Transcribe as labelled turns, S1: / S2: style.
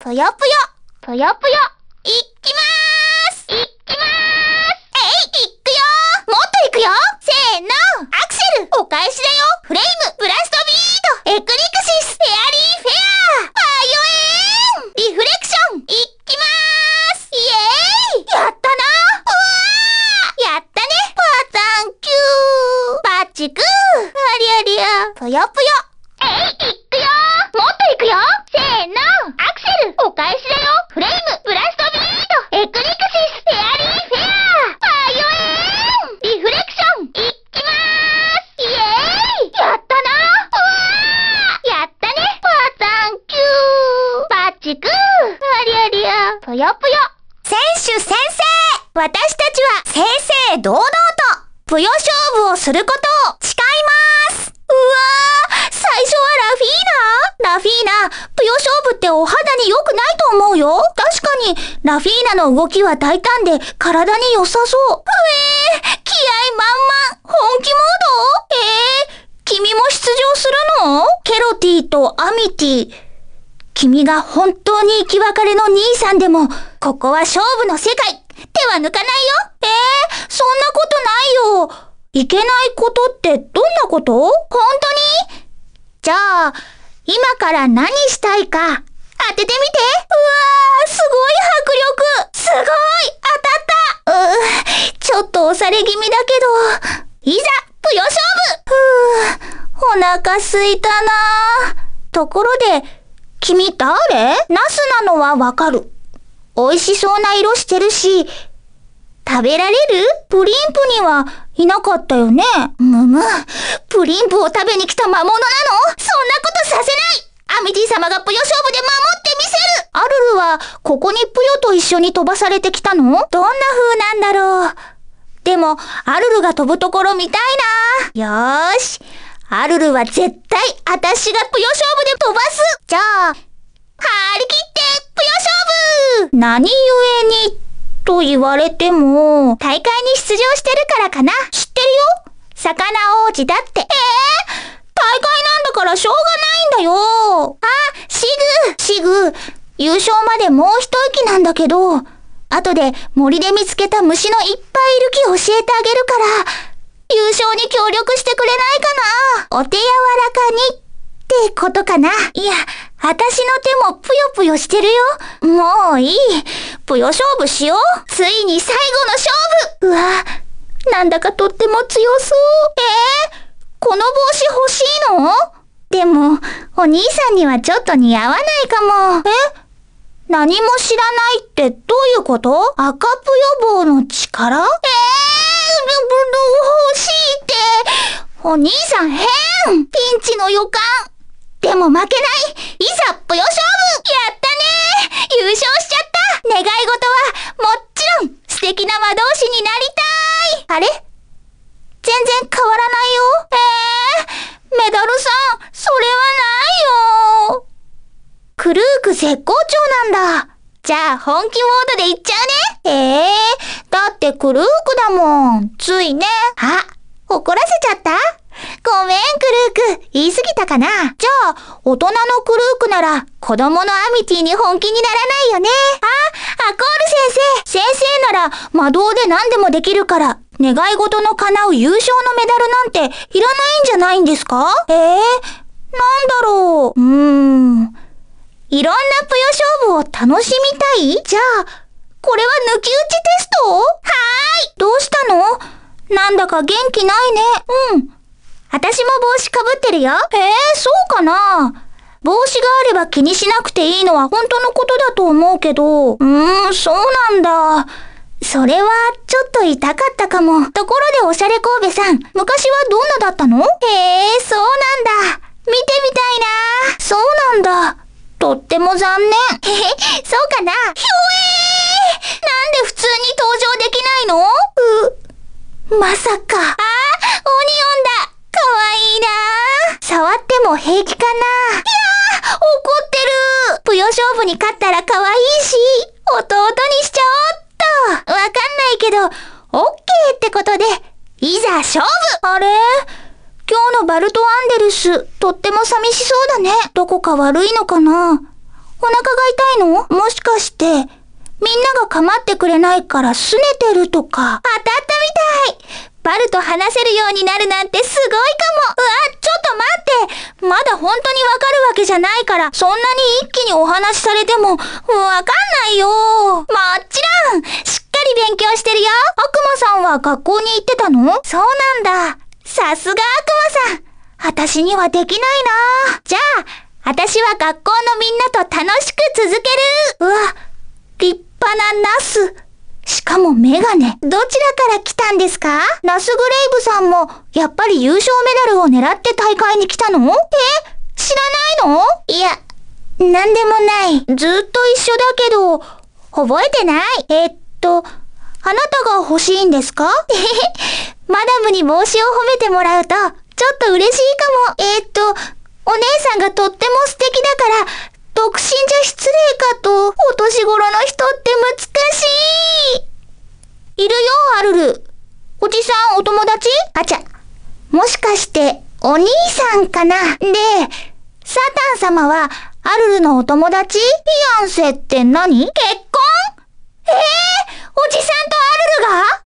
S1: ぷよぷよ、ぷよぷよ、いきまーすいきまーすえい、いくよーもっといくよせーのアクセルお返しだよフレイムブラストビートエクリクシスフェアリーフェアバイオエーンリフレクションいきまーすイエーイやったなうわーやったねパータンキューバッチクーありゃりゃぷよぷよえい、いよぷよ選手先生私たちは正々堂々と、ぷよ勝負をすることを誓いますうわー最初はラフィーナラフィーナ、ぷよ勝負ってお肌に良くないと思うよ確かに、ラフィーナの動きは大胆で体に良さそうふえー気合満々本気モードえー君も出場するのケロティとアミティ、君が本当に生き別れの兄さんでも、ここは勝負の世界手は抜かないよええー、そんなことないよいけないことってどんなこと本当にじゃあ、今から何したいか、当ててみてうわーすごい迫力すごい当たったうー、ちょっと押され気味だけど、いざ、ぷよ勝負ふー、お腹すいたなところで、君誰ナスなのはわかる。美味しそうな色してるし、食べられるプリンプにはいなかったよね。むむ、プリンプを食べに来た魔物なのそんなことさせないアミティ様がぷよ勝負で守ってみせるアルルは、ここにぷよと一緒に飛ばされてきたのどんな風なんだろう。でも、アルルが飛ぶところ見たいな。よーし。アルルは絶対あたしがぷよ勝負で飛ばすじゃあ、張り切ってぷよ勝負何故にと言われても、大会に出場してるからかな。知ってるよ魚王子だって。ええー、大会なんだからしょうがないんだよ。あ、シグ、シグ、優勝までもう一息なんだけど、後で森で見つけた虫のいっぱいいる木教えてあげるから、優勝に協力してくれないかなお手柔らかにってことかな。いや、私の手もぷよぷよしてるよ。もういい。ぷよ勝負しよう。ついに最後の勝負うわ、なんだかとっても強そう。えー、この帽子欲しいのでも、お兄さんにはちょっと似合わないかも。え何も知らないってどういうこと赤ぷよ棒の力ええー欲しいって。お兄さん変ピンチの予感でも負けないいざぽよ勝負やったね優勝しちゃった願い事は、もちろん、素敵な魔導士になりたいあれ全然変わらないよ。えー、メダルさん、それはないよ。クルーク絶好調なんだ。じゃあ本気モードでいっちゃうってクルークだもん。ついね。あ、怒らせちゃったごめん、クルーク。言い過ぎたかな。じゃあ、大人のクルークなら、子供のアミティに本気にならないよね。あ、アコール先生。先生なら、魔導で何でもできるから、願い事の叶う優勝のメダルなんて、いらないんじゃないんですかええー、なんだろう。うーん。いろんなぷよ勝負を楽しみたいじゃあ、これは抜き打ちテストはーいどうしたのなんだか元気ないね。うん。私も帽子かぶってるよ。ええー、そうかな帽子があれば気にしなくていいのは本当のことだと思うけど。うーん、そうなんだ。それは、ちょっと痛かったかも。ところでおしゃれ神戸さん、昔はどんなだったのへえ、そうなんだ。見てみたいな。そうなんだ。とっても残念。へへ、そうかな。ひょえーなんで普通に登場できないのう、まさか。ああ、オニオンだ。かわいいな触っても平気かな。いやー、怒ってる。ぷよ勝負に勝ったらかわいいし、弟にしちゃおっと。わかんないけど、オッケーってことで、いざ勝負あれ今日のバルト・アンデルス、とっても寂しそうだね。どこか悪いのかなお腹が痛いのもしかして、みんなが構ってくれないから拗ねてるとか。当たったみたいバルと話せるようになるなんてすごいかもうわ、ちょっと待ってまだ本当にわかるわけじゃないから、そんなに一気にお話しされても、わかんないよもちろんしっかり勉強してるよ悪魔さんは学校に行ってたのそうなんだ。さすが悪魔さん。私にはできないなじゃあ、私は学校のみんなと楽しく続けるうわ、立派なナス。しかもメガネ。どちらから来たんですかナスグレイブさんも、やっぱり優勝メダルを狙って大会に来たのえ知らないのいや、なんでもない。ずっと一緒だけど、覚えてない。えっと、あなたが欲しいんですかえへへ。マダムに帽子を褒めてもらうと、ちょっと嬉しいかも。えー、っと、お姉さんがとっても素敵だから、独身じゃ失礼かと、お年頃の人って難しい。いるよ、アルル。おじさん、お友達あちゃ。もしかして、お兄さんかなで、サタン様は、アルルのお友達フィアンセって何結婚ええー、おじさんとアルルが